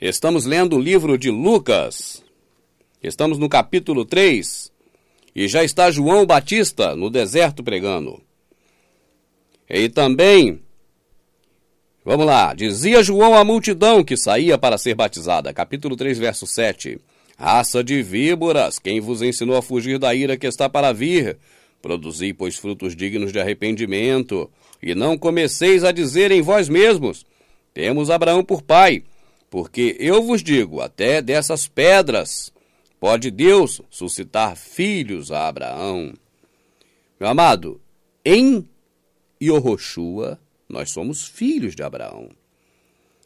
Estamos lendo o livro de Lucas. Estamos no capítulo 3. E já está João Batista no deserto pregando. E também. Vamos lá. Dizia João à multidão que saía para ser batizada. Capítulo 3, verso 7. Raça de víboras, quem vos ensinou a fugir da ira que está para vir? Produzi, pois, frutos dignos de arrependimento. E não comeceis a dizer em vós mesmos: Temos Abraão por pai. Porque eu vos digo, até dessas pedras pode Deus suscitar filhos a Abraão. Meu amado, em Yoroshua nós somos filhos de Abraão.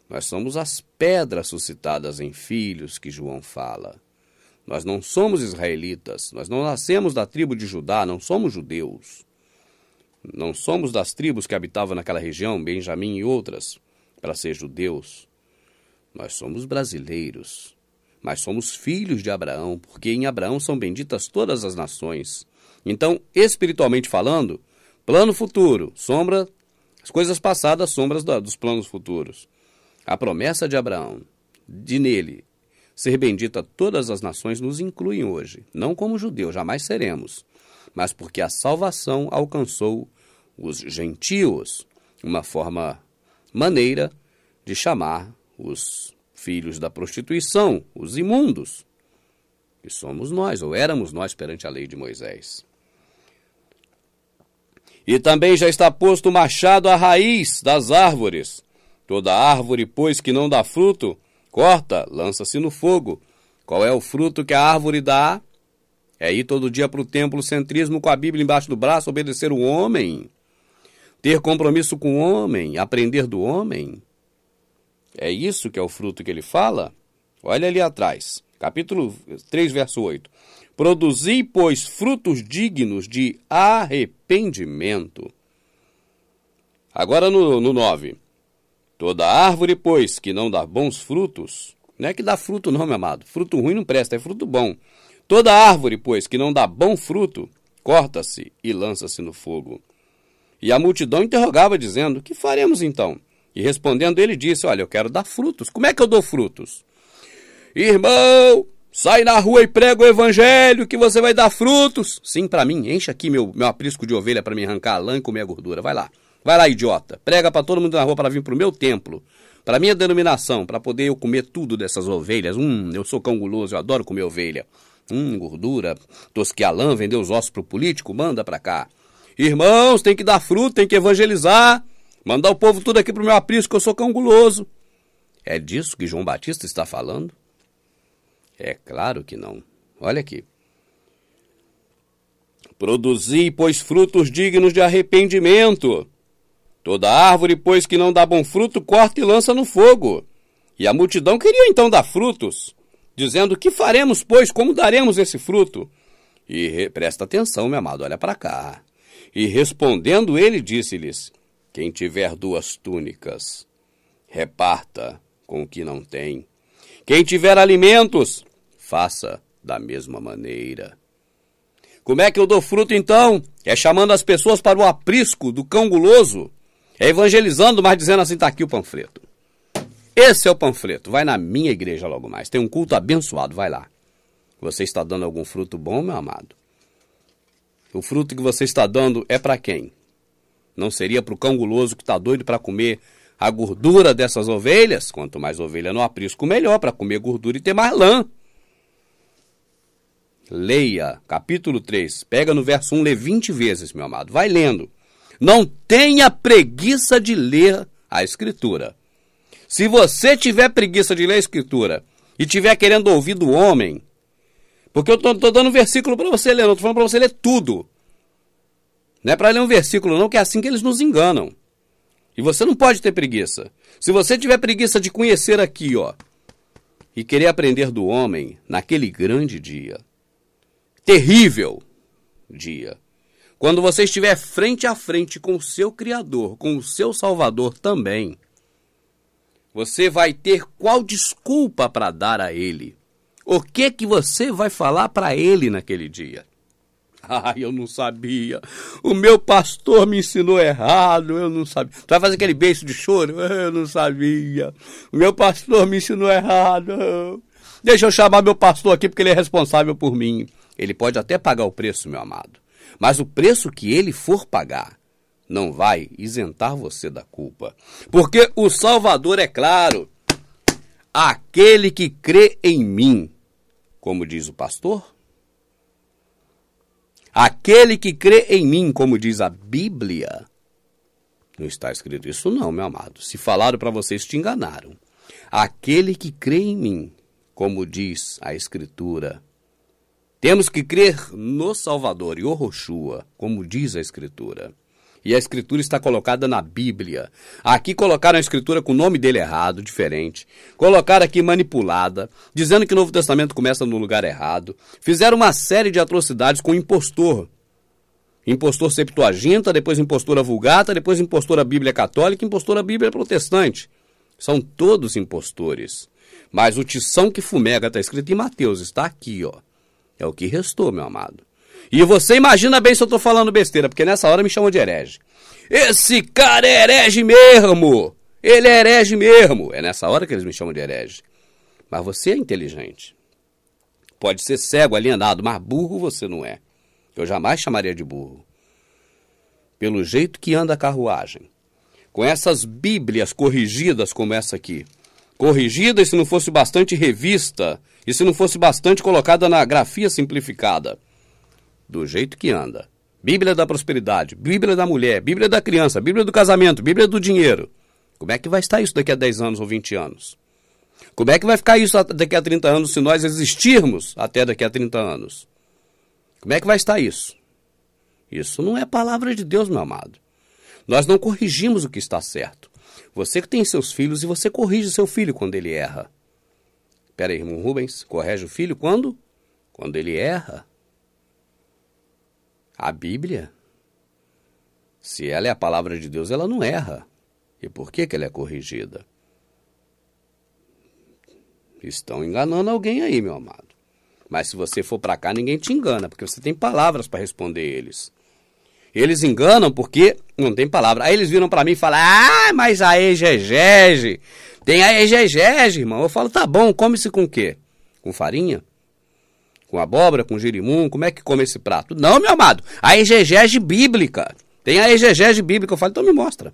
Nós somos as pedras suscitadas em filhos que João fala. Nós não somos israelitas, nós não nascemos da tribo de Judá, não somos judeus. Não somos das tribos que habitavam naquela região, Benjamim e outras, para ser judeus. Nós somos brasileiros, mas somos filhos de Abraão, porque em Abraão são benditas todas as nações. Então, espiritualmente falando, plano futuro, sombra, as coisas passadas, sombras dos planos futuros. A promessa de Abraão, de nele ser bendita todas as nações, nos incluem hoje, não como judeus, jamais seremos, mas porque a salvação alcançou os gentios, uma forma maneira de chamar os filhos da prostituição, os imundos, que somos nós, ou éramos nós perante a lei de Moisés. E também já está posto o machado à raiz das árvores. Toda árvore, pois, que não dá fruto, corta, lança-se no fogo. Qual é o fruto que a árvore dá? É ir todo dia para o templo, centrismo com a Bíblia embaixo do braço, obedecer o homem, ter compromisso com o homem, aprender do homem. É isso que é o fruto que ele fala? Olha ali atrás, capítulo 3, verso 8. Produzi, pois, frutos dignos de arrependimento. Agora no, no 9. Toda árvore, pois, que não dá bons frutos. Não é que dá fruto, não, meu amado. Fruto ruim não presta, é fruto bom. Toda árvore, pois, que não dá bom fruto, corta-se e lança-se no fogo. E a multidão interrogava, dizendo: Que faremos então? E respondendo, ele disse: Olha, eu quero dar frutos. Como é que eu dou frutos? Irmão, sai na rua e prega o evangelho que você vai dar frutos. Sim, para mim, enche aqui meu, meu aprisco de ovelha para me arrancar a lã e comer a gordura. Vai lá, vai lá, idiota. Prega para todo mundo na rua para vir pro meu templo, para minha denominação, para poder eu comer tudo dessas ovelhas. Hum, eu sou cão guloso, eu adoro comer ovelha. Hum, gordura, a lã, vender os ossos pro político, manda para cá. Irmãos, tem que dar fruto, tem que evangelizar. Mandar o povo tudo aqui pro meu aprisco, que eu sou cão guloso. É disso que João Batista está falando? É claro que não. Olha aqui. Produzi, pois, frutos dignos de arrependimento. Toda árvore, pois, que não dá bom fruto, corta e lança no fogo. E a multidão queria então dar frutos, dizendo: Que faremos, pois, como daremos esse fruto? E re... presta atenção, meu amado, olha para cá. E respondendo ele, disse-lhes: quem tiver duas túnicas, reparta com o que não tem. Quem tiver alimentos, faça da mesma maneira. Como é que eu dou fruto então? É chamando as pessoas para o aprisco do cão guloso? É evangelizando, mas dizendo assim: tá aqui o panfleto. Esse é o panfleto. Vai na minha igreja logo mais. Tem um culto abençoado, vai lá. Você está dando algum fruto bom, meu amado? O fruto que você está dando é para quem? Não seria para o cão guloso que está doido para comer a gordura dessas ovelhas? Quanto mais ovelha no aprisco, melhor para comer gordura e ter mais lã. Leia, capítulo 3. Pega no verso 1, lê 20 vezes, meu amado. Vai lendo. Não tenha preguiça de ler a Escritura. Se você tiver preguiça de ler a Escritura e tiver querendo ouvir do homem, porque eu estou dando um versículo para você ler, não estou falando para você ler tudo. Não é para ler um versículo, não, que é assim que eles nos enganam. E você não pode ter preguiça. Se você tiver preguiça de conhecer aqui, ó, e querer aprender do homem naquele grande dia, terrível dia, quando você estiver frente a frente com o seu Criador, com o seu Salvador também, você vai ter qual desculpa para dar a ele? O que que você vai falar para ele naquele dia? Ai, eu não sabia. O meu pastor me ensinou errado, eu não sabia. Tu vai fazer aquele beijo de choro? Eu não sabia. O meu pastor me ensinou errado. Deixa eu chamar meu pastor aqui porque ele é responsável por mim. Ele pode até pagar o preço, meu amado. Mas o preço que ele for pagar não vai isentar você da culpa. Porque o Salvador é claro. Aquele que crê em mim, como diz o pastor, Aquele que crê em mim, como diz a Bíblia. Não está escrito isso, não, meu amado. Se falaram para vocês, te enganaram. Aquele que crê em mim, como diz a Escritura. Temos que crer no Salvador e como diz a Escritura. E a escritura está colocada na Bíblia. Aqui colocaram a escritura com o nome dele errado, diferente. Colocaram aqui manipulada, dizendo que o Novo Testamento começa no lugar errado. Fizeram uma série de atrocidades com o impostor. Impostor Septuaginta, depois impostora Vulgata, depois impostora Bíblia Católica, impostora Bíblia Protestante. São todos impostores. Mas o tição que fumega está escrito em Mateus, está aqui, ó. É o que restou, meu amado. E você imagina bem se eu tô falando besteira, porque nessa hora me chamam de herege. Esse cara é herege mesmo! Ele é herege mesmo! É nessa hora que eles me chamam de herege. Mas você é inteligente. Pode ser cego, alienado, mas burro você não é. Eu jamais chamaria de burro. Pelo jeito que anda a carruagem. Com essas bíblias corrigidas como essa aqui. Corrigida e se não fosse bastante revista, e se não fosse bastante colocada na grafia simplificada do jeito que anda. Bíblia da prosperidade, Bíblia da mulher, Bíblia da criança, Bíblia do casamento, Bíblia do dinheiro. Como é que vai estar isso daqui a 10 anos ou 20 anos? Como é que vai ficar isso daqui a 30 anos se nós existirmos até daqui a 30 anos? Como é que vai estar isso? Isso não é palavra de Deus, meu amado. Nós não corrigimos o que está certo. Você que tem seus filhos e você corrige seu filho quando ele erra. Pera aí, irmão Rubens, corrige o filho quando? Quando ele erra. A Bíblia, se ela é a palavra de Deus, ela não erra. E por que, que ela é corrigida? Estão enganando alguém aí, meu amado. Mas se você for para cá, ninguém te engana, porque você tem palavras para responder eles. Eles enganam porque não tem palavra. Aí eles viram para mim e falam: Ah, mas a egegege. Tem a egegege, irmão. Eu falo: Tá bom, come-se com o quê? Com farinha? com abóbora, com girimum, como é que come esse prato? Não, meu amado, a exegese bíblica. Tem a exegese bíblica. Eu falo, então me mostra.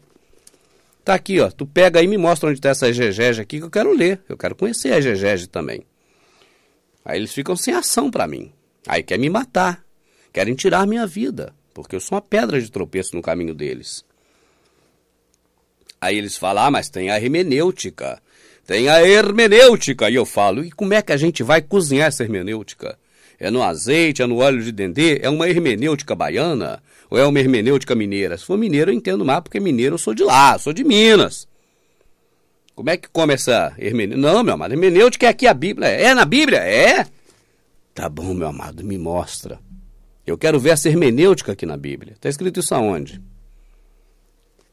Tá aqui, ó. Tu pega aí e me mostra onde está essa exegese aqui que eu quero ler. Eu quero conhecer a exegese também. Aí eles ficam sem ação para mim. Aí quer me matar. Querem tirar minha vida. Porque eu sou uma pedra de tropeço no caminho deles. Aí eles falam, ah, mas tem a hermenêutica. Tem a hermenêutica. E eu falo, e como é que a gente vai cozinhar essa hermenêutica? é no azeite, é no óleo de dendê, é uma hermenêutica baiana ou é uma hermenêutica mineira? Se for mineiro, eu entendo mais, porque mineiro eu sou de lá, sou de Minas. Como é que come essa hermenêutica? Não, meu amado, hermenêutica é aqui a Bíblia. É na Bíblia? É? Tá bom, meu amado, me mostra. Eu quero ver essa hermenêutica aqui na Bíblia. Está escrito isso aonde?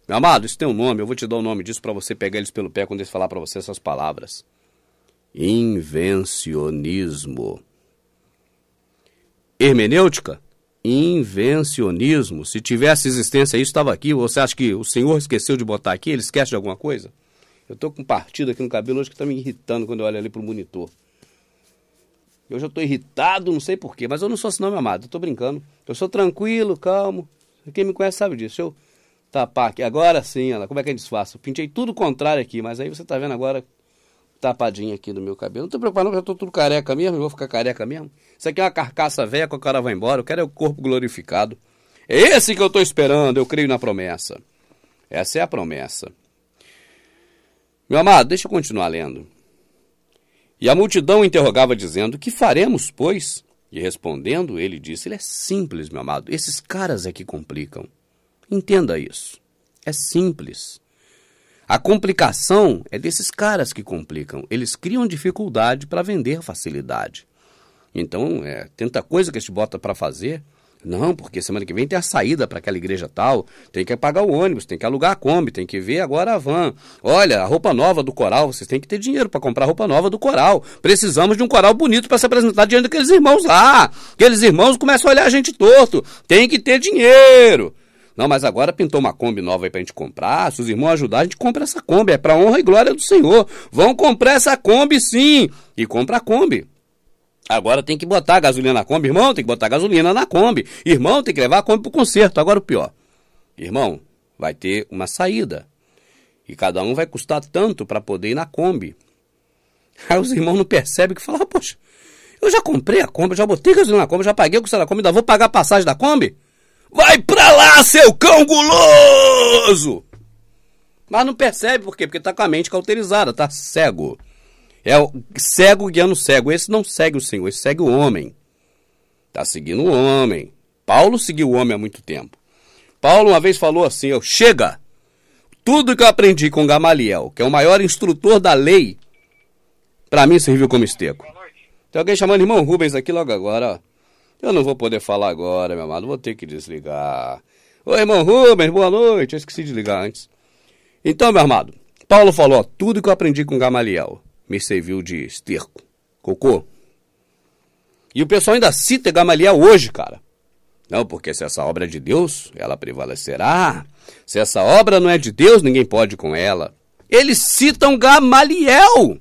Meu amado, isso tem um nome, eu vou te dar o um nome disso para você pegar eles pelo pé quando eles falar para você essas palavras. Invencionismo hermenêutica? Invencionismo. Se tivesse existência, isso estava aqui. Você acha que o senhor esqueceu de botar aqui? Ele esquece de alguma coisa? Eu estou com um partido aqui no cabelo hoje que está me irritando quando eu olho ali para o monitor. Eu já estou irritado, não sei porquê, mas eu não sou assim, não, meu amado. Estou brincando. Eu sou tranquilo, calmo. Quem me conhece sabe disso. Eu tapar aqui. Agora sim, ela. Como é que eu Pintei tudo o contrário aqui, mas aí você está vendo agora tapadinha aqui do meu cabelo. Não tô preocupado, não, já tô tudo careca mesmo, eu vou ficar careca mesmo. Isso aqui é uma carcaça velha que o cara vai embora, eu quero é o corpo glorificado. É esse que eu tô esperando, eu creio na promessa. Essa é a promessa. Meu amado, deixa eu continuar lendo. E a multidão interrogava, dizendo: Que faremos, pois? E respondendo, ele disse: Ele é simples, meu amado. Esses caras é que complicam. Entenda isso. É simples. A complicação é desses caras que complicam. Eles criam dificuldade para vender facilidade. Então, é, tanta coisa que a gente bota para fazer. Não, porque semana que vem tem a saída para aquela igreja tal, tem que pagar o ônibus, tem que alugar a Kombi, tem que ver agora a van. Olha, a roupa nova do coral, vocês têm que ter dinheiro para comprar a roupa nova do coral. Precisamos de um coral bonito para se apresentar diante daqueles irmãos lá. Aqueles irmãos começam a olhar a gente torto. Tem que ter dinheiro. Não, mas agora pintou uma Kombi nova aí pra gente comprar. Se os irmãos ajudar, a gente compra essa Kombi. É pra honra e glória do Senhor. Vão comprar essa Kombi sim! E compra a Kombi. Agora tem que botar gasolina na Kombi, irmão, tem que botar gasolina na Kombi. Irmão, tem que levar a Kombi pro conserto. Agora o pior. Irmão, vai ter uma saída. E cada um vai custar tanto para poder ir na Kombi. Aí os irmãos não percebem que falam, ah, poxa, eu já comprei a Kombi, já botei gasolina na Kombi, já paguei o custo da Kombi, ainda vou pagar a passagem da Kombi? Vai pra lá, seu cão guloso! Mas não percebe por quê? Porque tá com a mente cauterizada, tá cego. É o cego guiando cego. Esse não segue o Senhor, esse segue o homem. Tá seguindo o homem. Paulo seguiu o homem há muito tempo. Paulo uma vez falou assim: eu, Chega! Tudo que eu aprendi com Gamaliel, que é o maior instrutor da lei, para mim serviu como esteco. Tem alguém chamando irmão Rubens aqui logo agora, ó. Eu não vou poder falar agora, meu amado, vou ter que desligar. Oi, irmão Rubens, boa noite. Eu esqueci de ligar antes. Então, meu amado, Paulo falou: tudo que eu aprendi com Gamaliel me serviu de esterco, cocô. E o pessoal ainda cita Gamaliel hoje, cara. Não, porque se essa obra é de Deus, ela prevalecerá. Se essa obra não é de Deus, ninguém pode com ela. Eles citam Gamaliel,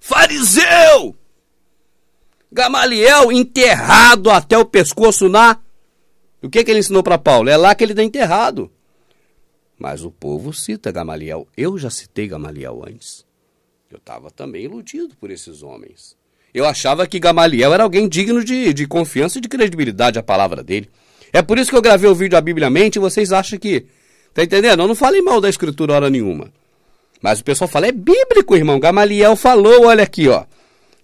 fariseu, Gamaliel enterrado até o pescoço na. O que, que ele ensinou para Paulo? É lá que ele está enterrado. Mas o povo cita Gamaliel. Eu já citei Gamaliel antes. Eu estava também iludido por esses homens. Eu achava que Gamaliel era alguém digno de, de confiança e de credibilidade à palavra dele. É por isso que eu gravei o vídeo Mente e vocês acham que. Tá entendendo? Eu não falei mal da escritura hora nenhuma. Mas o pessoal fala, é bíblico, irmão. Gamaliel falou, olha aqui, ó.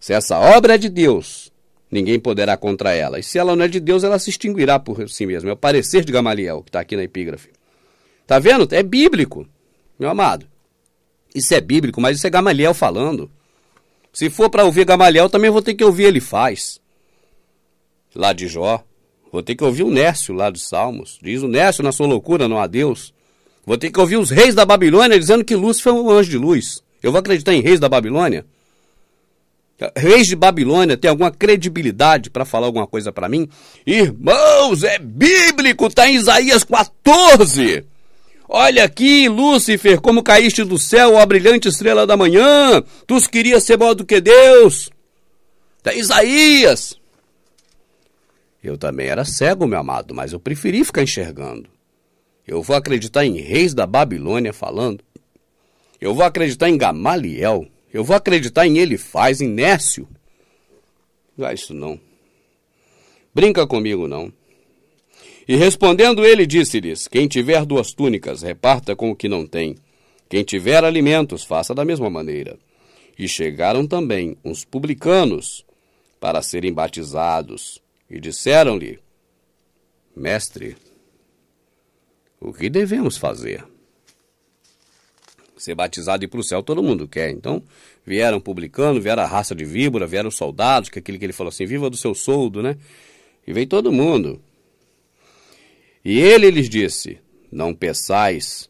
Se essa obra é de Deus, ninguém poderá contra ela. E se ela não é de Deus, ela se extinguirá por si mesma. É o parecer de Gamaliel, que está aqui na epígrafe. está vendo? É bíblico, meu amado. Isso é bíblico, mas isso é Gamaliel falando. Se for para ouvir Gamaliel, também vou ter que ouvir ele faz. Lá de Jó. Vou ter que ouvir o Nércio lá dos Salmos. Diz o Nércio na sua loucura, não há Deus. Vou ter que ouvir os reis da Babilônia dizendo que Lúcifer foi é um anjo de luz. Eu vou acreditar em reis da Babilônia? Reis de Babilônia tem alguma credibilidade para falar alguma coisa para mim? Irmãos, é bíblico, está em Isaías 14. Olha aqui, Lúcifer, como caíste do céu, a brilhante estrela da manhã, tu querias ser maior do que Deus. Está em Isaías. Eu também era cego, meu amado, mas eu preferi ficar enxergando. Eu vou acreditar em reis da Babilônia falando. Eu vou acreditar em Gamaliel. Eu vou acreditar em ele faz, inércio. Ah, isso não. Brinca comigo, não. E respondendo ele, disse-lhes: Quem tiver duas túnicas, reparta com o que não tem. Quem tiver alimentos, faça da mesma maneira. E chegaram também uns publicanos para serem batizados, e disseram-lhe: Mestre, o que devemos fazer? ser batizado e ir para o céu todo mundo quer. Então, vieram publicano, vieram a raça de víbora, vieram soldados, que é aquele que ele falou assim, viva do seu soldo, né? E veio todo mundo. E ele lhes disse, não peçais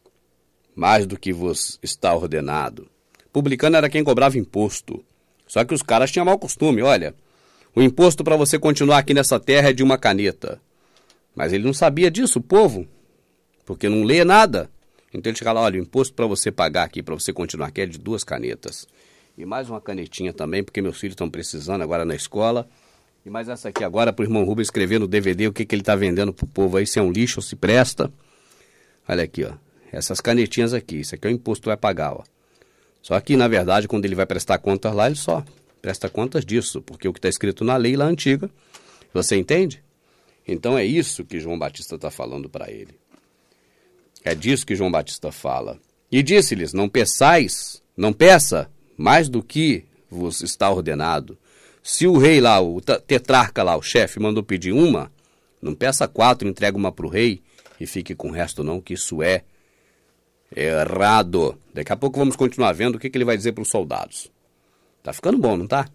mais do que vos está ordenado. Publicano era quem cobrava imposto. Só que os caras tinham mau costume, olha. O imposto para você continuar aqui nessa terra é de uma caneta. Mas ele não sabia disso, o povo, porque não lê nada. Então ele chega lá, olha, o imposto para você pagar aqui, para você continuar aqui é de duas canetas. E mais uma canetinha também, porque meus filhos estão precisando agora na escola. E mais essa aqui agora para o irmão Rubens escrever no DVD o que, que ele está vendendo para o povo aí, se é um lixo ou se presta. Olha aqui, ó. Essas canetinhas aqui, isso aqui é o imposto que vai pagar, ó. Só que, na verdade, quando ele vai prestar contas lá, ele só presta contas disso, porque o que está escrito na lei lá antiga, você entende? Então é isso que João Batista está falando para ele. É disso que João Batista fala. E disse-lhes: Não peçais, não peça mais do que vos está ordenado. Se o rei lá, o tetrarca lá, o chefe, mandou pedir uma, não peça quatro, entrega uma para o rei e fique com o resto, não, que isso é errado. Daqui a pouco vamos continuar vendo o que, que ele vai dizer para os soldados. Tá ficando bom, não tá?